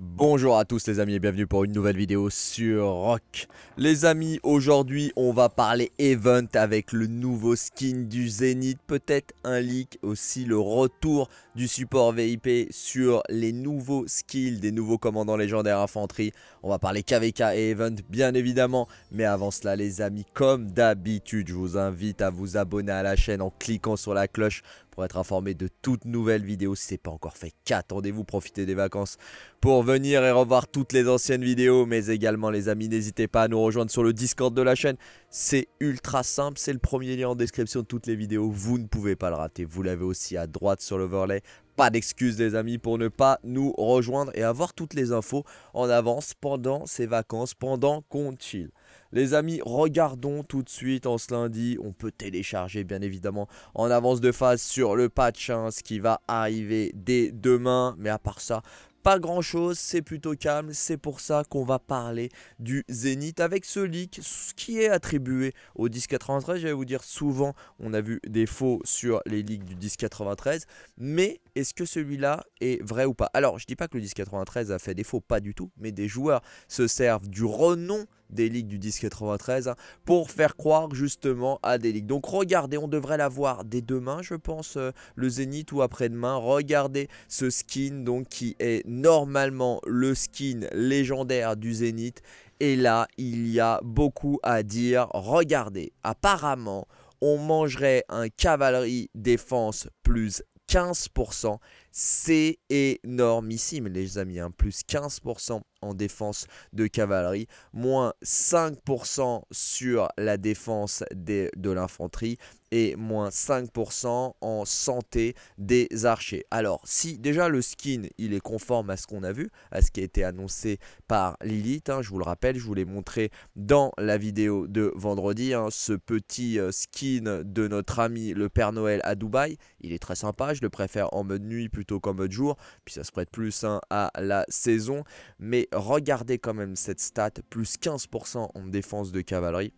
Bonjour à tous les amis et bienvenue pour une nouvelle vidéo sur Rock. Les amis, aujourd'hui on va parler Event avec le nouveau skin du Zénith, peut-être un leak, aussi le retour du support VIP sur les nouveaux skills des nouveaux commandants légendaires infanterie. On va parler KVK et Event bien évidemment. Mais avant cela les amis, comme d'habitude, je vous invite à vous abonner à la chaîne en cliquant sur la cloche pour être informé de toutes nouvelles vidéos. Si ce n'est pas encore fait, qu'attendez-vous Profitez des vacances pour venir et revoir toutes les anciennes vidéos. Mais également les amis, n'hésitez pas à nous rejoindre sur le Discord de la chaîne. C'est ultra simple, c'est le premier lien en description de toutes les vidéos. Vous ne pouvez pas le rater. Vous l'avez aussi à droite sur l'overlay pas d'excuses les amis pour ne pas nous rejoindre et avoir toutes les infos en avance pendant ces vacances, pendant qu'on chill. Les amis, regardons tout de suite en ce lundi. On peut télécharger bien évidemment en avance de phase sur le patch hein, ce qui va arriver dès demain. Mais à part ça, pas grand chose, c'est plutôt calme, c'est pour ça qu'on va parler du Zénith avec ce leak qui est attribué au 1093. vais vous dire souvent on a vu des faux sur les leaks du 1093, mais est-ce que celui-là est vrai ou pas Alors je dis pas que le 1093 a fait des faux, pas du tout, mais des joueurs se servent du renom des ligues du 10-93 hein, pour faire croire justement à des ligues. Donc regardez, on devrait l'avoir dès demain, je pense, euh, le Zénith ou après-demain. Regardez ce skin donc qui est normalement le skin légendaire du Zénith. Et là, il y a beaucoup à dire. Regardez, apparemment, on mangerait un cavalerie défense plus 15%. C'est énormissime, les amis. un hein. Plus 15% en défense de cavalerie, moins 5% sur la défense des, de l'infanterie, et moins 5% en santé des archers. Alors si déjà le skin il est conforme à ce qu'on a vu, à ce qui a été annoncé par Lilith, hein, je vous le rappelle, je vous l'ai montré dans la vidéo de vendredi, hein, ce petit euh, skin de notre ami le Père Noël à Dubaï, il est très sympa, je le préfère en mode nuit plutôt qu'en mode jour, puis ça se prête plus hein, à la saison, mais regardez quand même cette stat, plus 15% en défense de cavalerie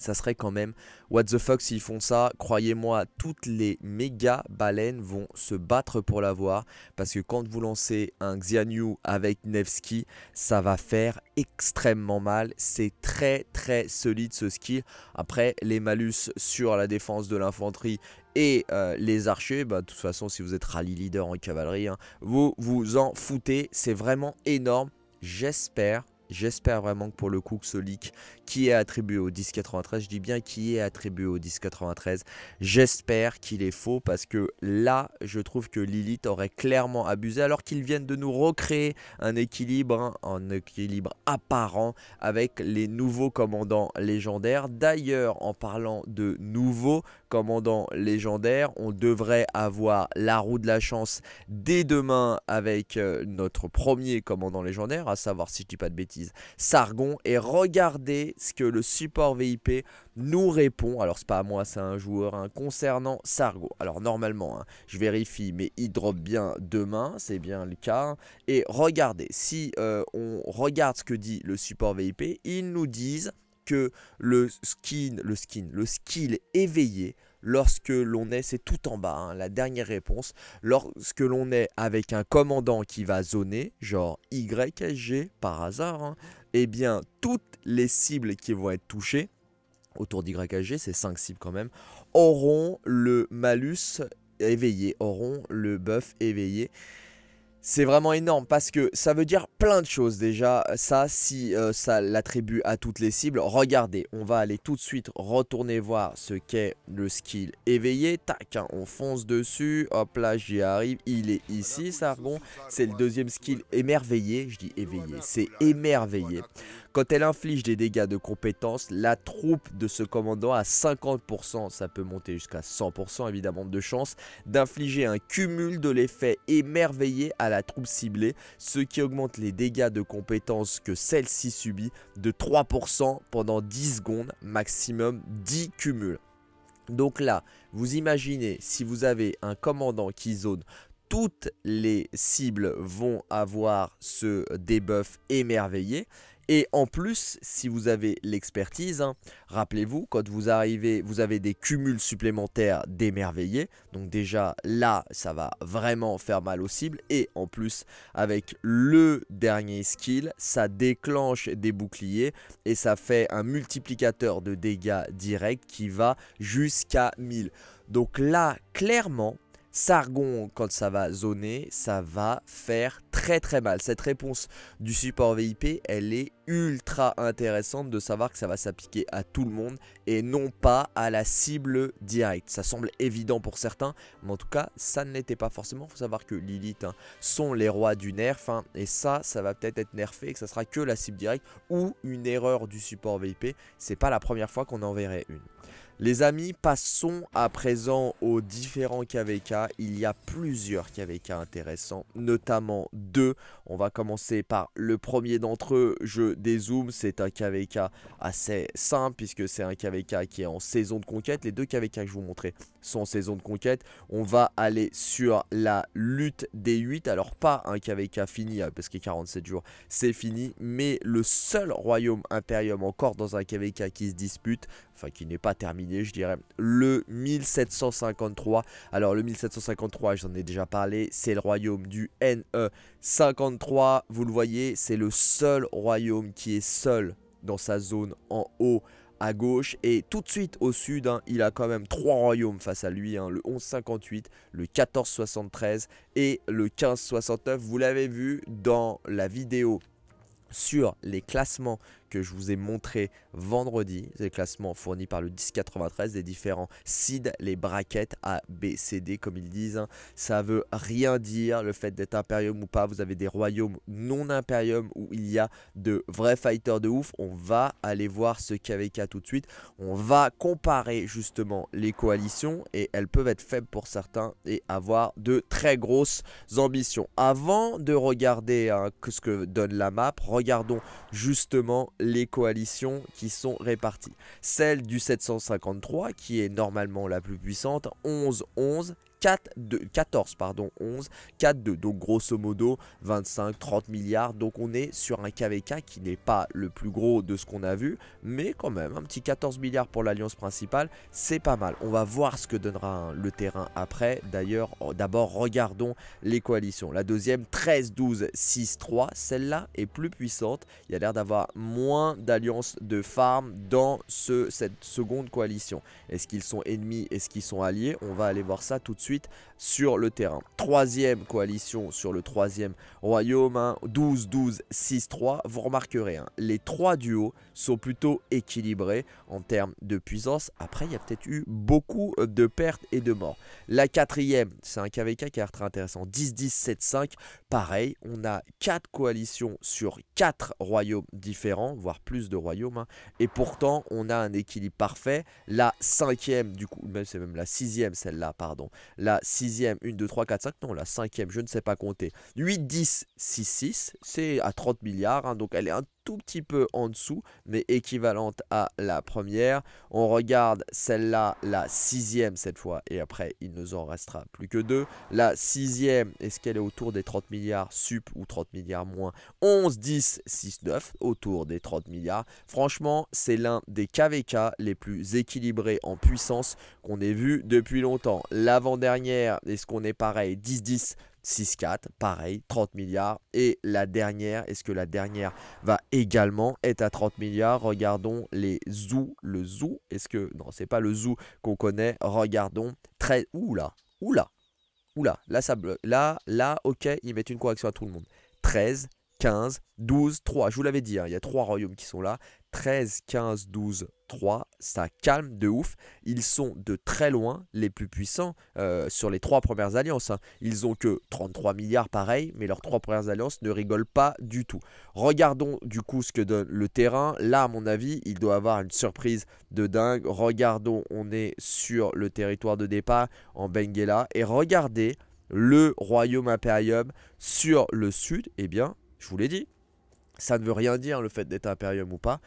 ça serait quand même what the fuck s'ils font ça. Croyez-moi, toutes les méga baleines vont se battre pour l'avoir parce que quand vous lancez un Xianyu avec Nevsky, ça va faire extrêmement mal. C'est très très solide ce skill. Après, les malus sur la défense de l'infanterie et euh, les archers, bah, de toute façon, si vous êtes rallye leader en cavalerie, hein, vous vous en foutez. C'est vraiment énorme. J'espère J'espère vraiment que pour le coup que ce leak qui est attribué au 1093, je dis bien qui est attribué au 1093, j'espère qu'il est faux parce que là je trouve que Lilith aurait clairement abusé alors qu'ils viennent de nous recréer un équilibre, hein, un équilibre apparent avec les nouveaux commandants légendaires. D'ailleurs en parlant de nouveaux, commandant légendaire. On devrait avoir la roue de la chance dès demain avec euh, notre premier commandant légendaire, à savoir, si je dis pas de bêtises, Sargon. Et regardez ce que le support VIP nous répond. Alors, c'est pas à moi, c'est un joueur hein, concernant Sargon. Alors, normalement, hein, je vérifie, mais il drop bien demain, c'est bien le cas. Et regardez, si euh, on regarde ce que dit le support VIP, ils nous disent le skin, le skin, le skill éveillé, lorsque l'on est, c'est tout en bas, hein, la dernière réponse, lorsque l'on est avec un commandant qui va zoner, genre YSG par hasard, Et hein, eh bien toutes les cibles qui vont être touchées, autour d'YSG, c'est cinq cibles quand même, auront le malus éveillé, auront le buff éveillé. C'est vraiment énorme parce que ça veut dire plein de choses déjà. Ça, si euh, ça l'attribue à toutes les cibles, regardez, on va aller tout de suite retourner voir ce qu'est le skill éveillé. Tac, hein, on fonce dessus. Hop là, j'y arrive. Il est ici, Sargon. C'est le deuxième skill émerveillé. Je dis éveillé, c'est émerveillé. Quand elle inflige des dégâts de compétence, la troupe de ce commandant à 50%, ça peut monter jusqu'à 100% évidemment de chance, d'infliger un cumul de l'effet émerveillé à la troupe ciblée, ce qui augmente les dégâts de compétence que celle-ci subit de 3% pendant 10 secondes, maximum 10 cumuls. Donc là, vous imaginez si vous avez un commandant qui zone toutes les cibles vont avoir ce debuff émerveillé. Et en plus, si vous avez l'expertise, hein, rappelez-vous, quand vous arrivez, vous avez des cumuls supplémentaires d'émerveillés. Donc déjà là, ça va vraiment faire mal aux cibles. Et en plus, avec le dernier skill, ça déclenche des boucliers et ça fait un multiplicateur de dégâts directs qui va jusqu'à 1000. Donc là, clairement, Sargon, quand ça va zoner, ça va faire très très mal. Cette réponse du support VIP, elle est ultra intéressante de savoir que ça va s'appliquer à tout le monde et non pas à la cible directe. Ça semble évident pour certains, mais en tout cas, ça ne l'était pas forcément. Il faut savoir que Lilith hein, sont les rois du nerf hein, et ça, ça va peut-être être nerfé et que ça sera que la cible directe ou une erreur du support VIP. C'est pas la première fois qu'on en verrait une. Les amis, passons à présent aux différents KVK. Il y a plusieurs KVK intéressants, notamment deux. On va commencer par le premier d'entre eux, je dézoome. C'est un KVK assez simple puisque c'est un KVK qui est en saison de conquête. Les deux KVK que je vous montrais sont en saison de conquête. On va aller sur la lutte des 8. Alors pas un KVK fini hein, parce que 47 jours c'est fini. Mais le seul royaume impérium encore dans un KVK qui se dispute, enfin qui n'est pas terminé je dirais. Le 1753. Alors, le 1753, j'en ai déjà parlé, c'est le royaume du NE53. Vous le voyez, c'est le seul royaume qui est seul dans sa zone en haut à gauche et tout de suite au sud, hein, il a quand même trois royaumes face à lui, hein, le 1158, le 1473 et le 1569. Vous l'avez vu dans la vidéo sur les classements que je vous ai montré vendredi. les le classement fourni par le 1093 des différents seeds, les braquettes A, B, C, D, comme ils disent. Ça veut rien dire le fait d'être impérium ou pas. Vous avez des royaumes non impérium où il y a de vrais fighters de ouf. On va aller voir ce KVK tout de suite. On va comparer justement les coalitions et elles peuvent être faibles pour certains et avoir de très grosses ambitions. Avant de regarder hein, ce que donne la map, regardons justement les coalitions qui sont réparties. Celle du 753, qui est normalement la plus puissante, 11-11, 4, 2, 14, pardon, 11, 4, 2. Donc grosso modo 25, 30 milliards. Donc on est sur un KVK qui n'est pas le plus gros de ce qu'on a vu, mais quand même, un petit 14 milliards pour l'alliance principale, c'est pas mal. On va voir ce que donnera hein, le terrain après. D'ailleurs, oh, d'abord regardons les coalitions. La deuxième, 13, 12, 6, 3, celle-là est plus puissante. Il y a l'air d'avoir moins d'alliances de farm dans ce, cette seconde coalition. Est-ce qu'ils sont ennemis Est-ce qu'ils sont alliés On va aller voir ça tout de suite sur le terrain. Troisième coalition sur le troisième royaume, 12-12-6-3, hein. vous remarquerez, hein, les trois duos sont plutôt équilibrés en termes de puissance. Après, il y a peut-être eu beaucoup de pertes et de morts. La quatrième, c'est un KVK qui est très intéressant, 10-10-7-5, pareil, on a quatre coalitions sur quatre royaumes différents, voire plus de royaumes, hein. et pourtant on a un équilibre parfait. La cinquième, du coup, même c'est même la sixième celle-là, pardon la sixième, 1, 2, 3, 4, 5, non, la cinquième, je ne sais pas compter, 8, 10, 6, 6, c'est à 30 milliards, hein, donc elle est un petit peu en dessous, mais équivalente à la première. On regarde celle-là, la sixième cette fois, et après il nous en restera plus que deux. La sixième, est-ce qu'elle est autour des 30 milliards sup ou 30 milliards moins 11, 10, 6, 9, autour des 30 milliards. Franchement, c'est l'un des KVK les plus équilibrés en puissance qu'on ait vu depuis longtemps. L'avant-dernière, est-ce qu'on est pareil 10, 10, 6-4, pareil, 30 milliards. Et la dernière, est-ce que la dernière va également être à 30 milliards Regardons les Zou. Le Zou, est-ce que. Non, c'est pas le Zou qu'on connaît. Regardons. 13. Oula, oula, oula. Là, ça là, Là, là, ok, ils mettent une correction à tout le monde. 13, 15, 12, 3. Je vous l'avais dit, hein, il y a 3 royaumes qui sont là. 13, 15, 12, 3, ça calme de ouf. Ils sont de très loin les plus puissants euh, sur les trois premières alliances. Hein. Ils ont que 33 milliards pareil, mais leurs trois premières alliances ne rigolent pas du tout. Regardons du coup ce que donne le terrain. Là, à mon avis, il doit avoir une surprise de dingue. Regardons, on est sur le territoire de départ en Benguela. Et regardez le royaume impérium sur le sud. Eh bien, je vous l'ai dit, ça ne veut rien dire le fait d'être impérium ou pas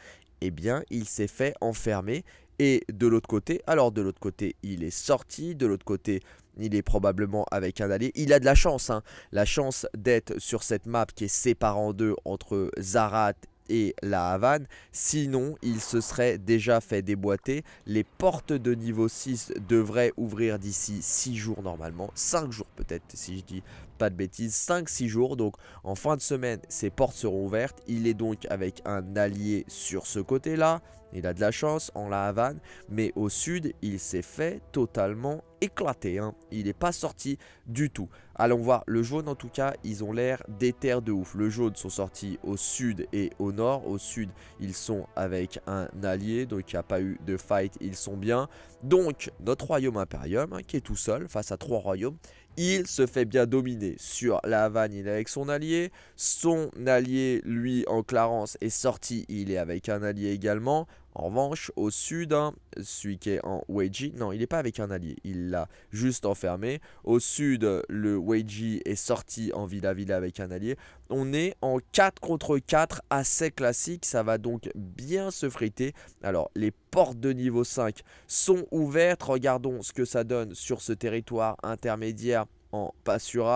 eh bien, il s'est fait enfermer. Et de l'autre côté, alors de l'autre côté, il est sorti, de l'autre côté, il est probablement avec un allié. Il a de la chance, hein. la chance d'être sur cette map qui est séparée en deux entre Zarat et la Havane. Sinon, il se serait déjà fait déboîter. Les portes de niveau 6 devraient ouvrir d'ici 6 jours normalement, 5 jours peut-être si je dis de bêtises, 5-6 jours. Donc en fin de semaine, ses portes seront ouvertes. Il est donc avec un allié sur ce côté-là. Il a de la chance en La Havane. Mais au sud, il s'est fait totalement éclater. Hein. Il n'est pas sorti du tout. Allons voir le jaune en tout cas. Ils ont l'air terres de ouf. Le jaune sont sortis au sud et au nord. Au sud, ils sont avec un allié. Donc il n'y a pas eu de fight. Ils sont bien. Donc notre royaume impérium hein, qui est tout seul face à trois royaumes il se fait bien dominer sur la vanne, il est avec son allié. Son allié, lui, en Clarence, est sorti, il est avec un allié également. En revanche, au sud, hein, celui qui est en Weiji, non, il n'est pas avec un allié, il l'a juste enfermé. Au sud, le Weiji est sorti en villa ville avec un allié. On est en 4 contre 4, assez classique, ça va donc bien se friter. Alors, les portes de niveau 5 sont ouvertes, regardons ce que ça donne sur ce territoire intermédiaire en pas sur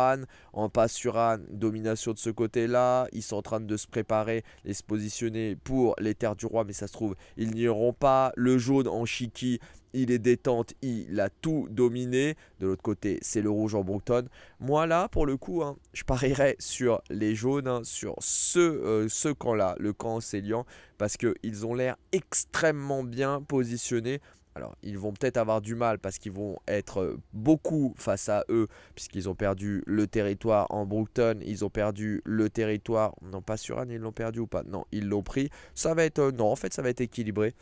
en pas domination de ce côté-là. Ils sont en train de se préparer et se positionner pour les terres du roi, mais ça se trouve, ils n'y auront pas. Le jaune en Chiki, il est détente, il a tout dominé. De l'autre côté, c'est le rouge en Brookton. Moi, là, pour le coup, hein, je parierais sur les jaunes, hein, sur ce, euh, ce camp-là, le camp Célian, parce qu'ils ont l'air extrêmement bien positionnés alors, ils vont peut-être avoir du mal parce qu'ils vont être beaucoup face à eux, puisqu'ils ont perdu le territoire en Brookton, ils ont perdu le territoire, non pas sur Anne, ils l'ont perdu ou pas, non, ils l'ont pris. Ça va être, euh, non, en fait, ça va être équilibré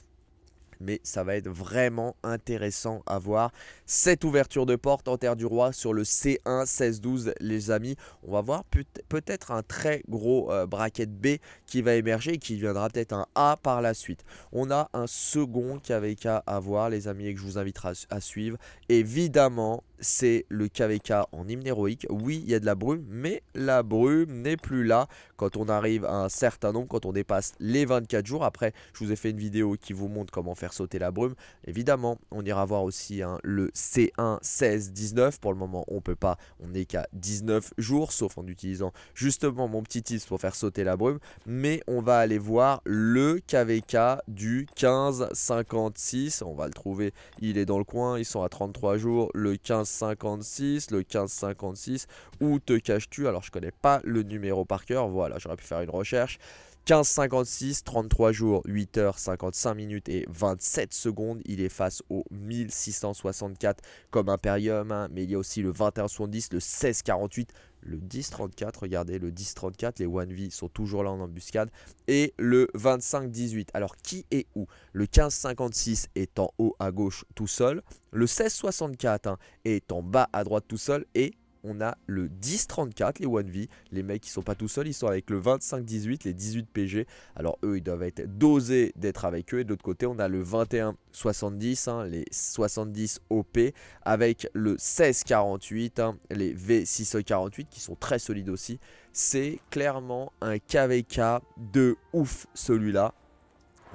mais ça va être vraiment intéressant à voir. Cette ouverture de porte en Terre du Roi sur le C1 16-12, les amis. On va voir peut-être un très gros braquet euh, bracket B qui va émerger et qui deviendra peut-être un A par la suite. On a un second KVK à voir, les amis, et que je vous invite à suivre. Évidemment, c'est le KVK en hymne héroïque. Oui, il y a de la brume, mais la brume n'est plus là quand on arrive à un certain nombre, quand on dépasse les 24 jours. Après, je vous ai fait une vidéo qui vous montre comment faire sauter la brume. Évidemment, on ira voir aussi hein, le C1, 16, 19. Pour le moment, on peut pas, on n'est qu'à 19 jours, sauf en utilisant justement mon petit tips pour faire sauter la brume. Mais on va aller voir le KVK du 15-56. On va le trouver, il est dans le coin, ils sont à 33 jours. Le 15 1556, le 1556. Où te caches-tu Alors, je connais pas le numéro par cœur. Voilà, j'aurais pu faire une recherche. 15,56, 33 jours, 8 h 55 minutes et 27 secondes. Il est face au 1664 comme Imperium, hein, mais il y a aussi le 21,70, le 16,48, le 10-34, regardez, le 10-34, les One V sont toujours là en embuscade. Et le 25-18, alors qui est où Le 15-56 est en haut à gauche tout seul. Le 16-64 hein, est en bas à droite tout seul. Et on a le 10-34, les 1V. Les mecs, ils sont pas tout seuls, ils sont avec le 25-18, les 18 PG. Alors eux, ils doivent être dosés d'être avec eux. Et de l'autre côté, on a le 21-70, hein, les 70 OP, avec le 16-48, hein, les V648, qui sont très solides aussi. C'est clairement un KVK de ouf celui-là.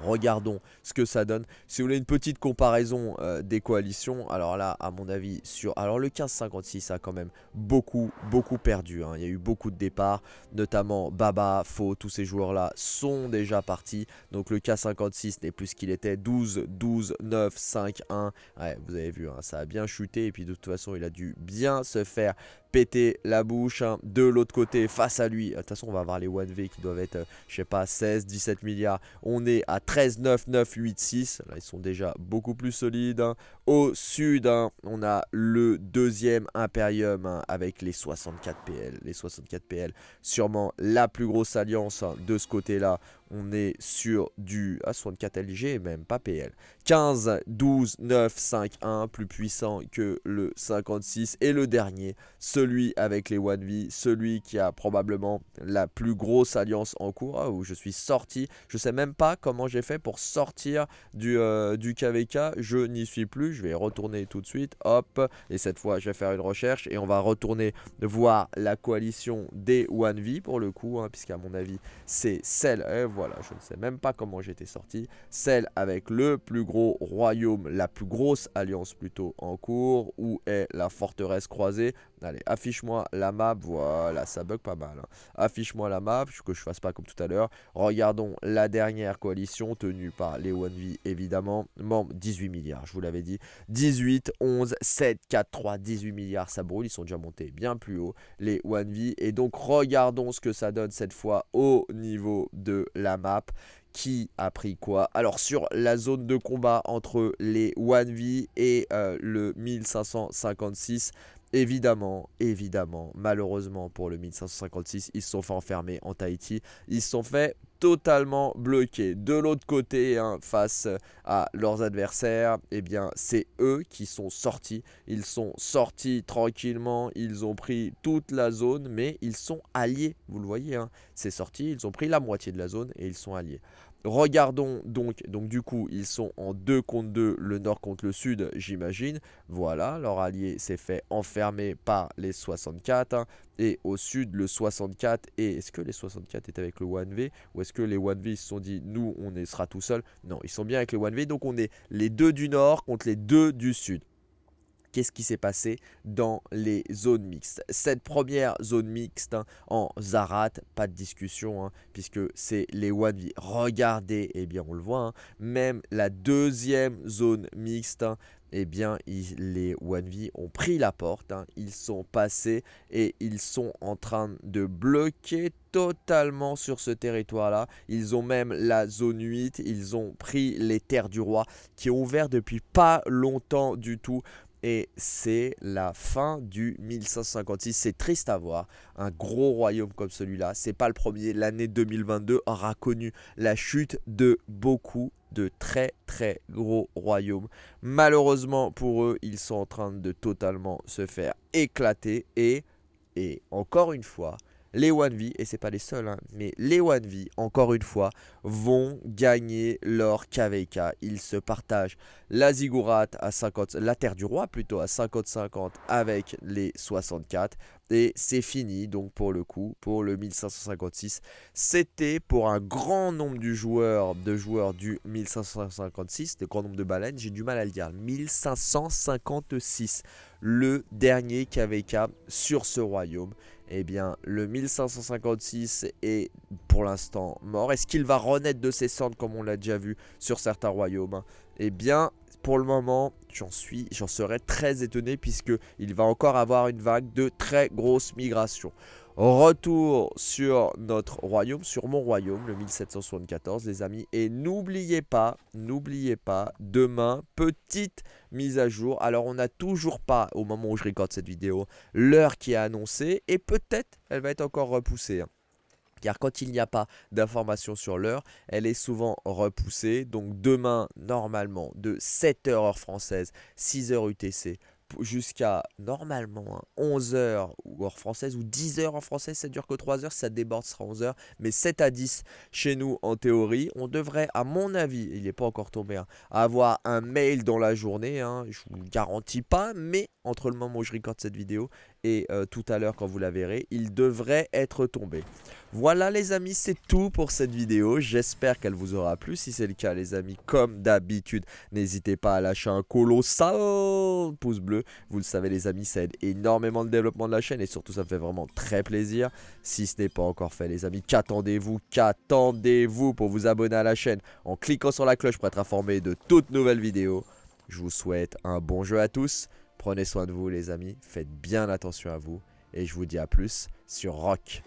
Regardons ce que ça donne. Si vous voulez une petite comparaison euh, des coalitions, alors là, à mon avis, sur... Alors le 15-56 a quand même beaucoup, beaucoup perdu. Hein. Il y a eu beaucoup de départs, notamment Baba, Faux, tous ces joueurs-là sont déjà partis. Donc le k 56 n'est plus ce qu'il était. 12, 12, 9, 5, 1. vous avez vu, hein, ça a bien chuté. Et puis de toute façon, il a dû bien se faire péter la bouche. Hein, de l'autre côté, face à lui, de toute façon, on va avoir les 1V qui doivent être, euh, je sais pas, 16, 17 milliards. On est à 13, 9, 9, 8, 6. Là, ils sont déjà beaucoup plus solides. Hein. Au sud, hein, on a le deuxième Imperium avec les 64 PL. Les 64 PL, sûrement la plus grosse alliance de ce côté-là. On est sur du A64 LG et même pas PL. 15, 12, 9, 5, 1, plus puissant que le 56. Et le dernier, celui avec les One V, celui qui a probablement la plus grosse alliance en cours, ah, où je suis sorti. Je sais même pas comment j'ai fait pour sortir du, euh, du KVK. Je n'y suis plus. Je vais retourner tout de suite. Hop. Et cette fois, je vais faire une recherche et on va retourner voir la coalition des One V pour le coup, hein, puisqu'à mon avis, c'est celle. Eh, voilà voilà, je ne sais même pas comment j'étais sorti. Celle avec le plus gros royaume, la plus grosse alliance plutôt en cours, où est la forteresse croisée, Allez, affiche-moi la map. Voilà, ça bug pas mal. Hein. Affiche-moi la map, que je fasse pas comme tout à l'heure. Regardons la dernière coalition tenue par les 1 V, évidemment. Membre 18 milliards, je vous l'avais dit. 18, 11, 7, 4, 3, 18 milliards, ça brûle. Ils sont déjà montés bien plus haut, les 1 V. Et donc, regardons ce que ça donne cette fois au niveau de la map qui a pris quoi. Alors sur la zone de combat entre les 1V et euh, le 1556, Évidemment, évidemment, malheureusement pour le 1556, ils se sont fait enfermer en Tahiti. Ils se sont fait totalement bloqués. De l'autre côté, hein, face à leurs adversaires, eh bien, c'est eux qui sont sortis. Ils sont sortis tranquillement, ils ont pris toute la zone, mais ils sont alliés. Vous le voyez, hein. c'est sorti, ils ont pris la moitié de la zone et ils sont alliés. Regardons donc, donc du coup, ils sont en 2 contre 2, le nord contre le sud, j'imagine. Voilà, leur allié s'est fait enfermer par les 64. Hein. et au sud, le 64. Et est-ce que les 64 est avec le 1V ou est-ce que les One V se sont dit nous on sera tout seul Non, ils sont bien avec les One V, donc on est les deux du nord contre les deux du sud. Qu'est-ce qui s'est passé dans les zones mixtes Cette première zone mixte hein, en Zarat, pas de discussion, hein, puisque c'est les One V. Regardez, et eh bien on le voit, hein, même la deuxième zone mixte eh bien, les One V ont pris la porte, hein. ils sont passés et ils sont en train de bloquer totalement sur ce territoire-là. Ils ont même la zone 8, ils ont pris les terres du roi qui ont ouvert depuis pas longtemps du tout et c'est la fin du 1556. C'est triste à voir. Un gros royaume comme celui-là, c'est pas le premier. L'année 2022 aura connu la chute de beaucoup de très très gros royaumes. Malheureusement pour eux, ils sont en train de totalement se faire éclater et et encore une fois, les One V, et c'est pas les seuls, hein, mais les One V, encore une fois, vont gagner leur KVK. Ils se partagent la Ziggurat à 50, la Terre du Roi plutôt à 50-50 avec les 64. Et c'est fini, donc pour le coup, pour le 1556. C'était pour un grand nombre de joueurs, de joueurs du 1556, de grand nombre de baleines, j'ai du mal à le dire, 1556, le dernier KVK sur ce royaume eh bien, le 1556 est pour l'instant mort. Est-ce qu'il va renaître de ses cendres comme on l'a déjà vu sur certains royaumes hein Eh bien, pour le moment, j'en suis, j'en serais très étonné puisque il va encore avoir une vague de très grosses migrations. Retour sur notre royaume, sur mon royaume, le 1774, les amis. Et n'oubliez pas, n'oubliez pas, demain, petite mise à jour. Alors, on n'a toujours pas, au moment où je recorde cette vidéo, l'heure qui est annoncée. Et peut-être, elle va être encore repoussée hein. car quand il n'y a pas d'information sur l'heure, elle est souvent repoussée. Donc demain, normalement, de 7h heure française, 6h UTC, jusqu'à normalement 11h hein, ou hors française ou 10h en français, ça dure que 3h, ça déborde ce sera 11h, mais 7 à 10 chez nous en théorie, on devrait à mon avis, il n'est pas encore tombé, hein, avoir un mail dans la journée, hein, je vous garantis pas, mais entre le moment où je recorde cette vidéo et euh, tout à l'heure quand vous la verrez, il devrait être tombé. Voilà les amis, c'est tout pour cette vidéo. J'espère qu'elle vous aura plu. Si c'est le cas les amis, comme d'habitude, n'hésitez pas à lâcher un colossal pouce bleu. Vous le savez les amis, ça aide énormément le développement de la chaîne et surtout ça me fait vraiment très plaisir. Si ce n'est pas encore fait les amis, qu'attendez-vous Qu'attendez-vous pour vous abonner à la chaîne en cliquant sur la cloche pour être informé de toutes nouvelles vidéos. Je vous souhaite un bon jeu à tous. Prenez soin de vous les amis, faites bien attention à vous et je vous dis à plus sur Rock.